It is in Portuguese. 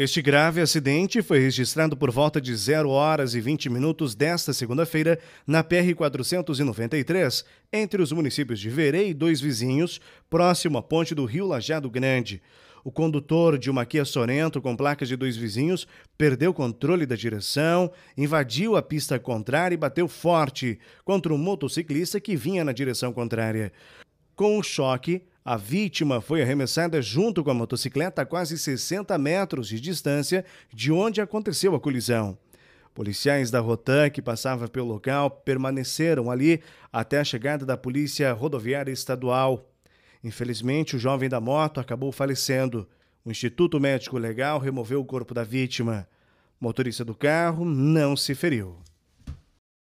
Este grave acidente foi registrado por volta de 0 horas e 20 minutos desta segunda-feira na PR-493, entre os municípios de Verei e dois vizinhos, próximo à ponte do Rio Lajado Grande. O condutor de uma Kia Sorento com placas de dois vizinhos perdeu o controle da direção, invadiu a pista contrária e bateu forte contra um motociclista que vinha na direção contrária. Com o choque, a vítima foi arremessada junto com a motocicleta a quase 60 metros de distância de onde aconteceu a colisão. Policiais da Rotan que passavam pelo local permaneceram ali até a chegada da Polícia Rodoviária Estadual. Infelizmente, o jovem da moto acabou falecendo. O Instituto Médico Legal removeu o corpo da vítima. O motorista do carro não se feriu.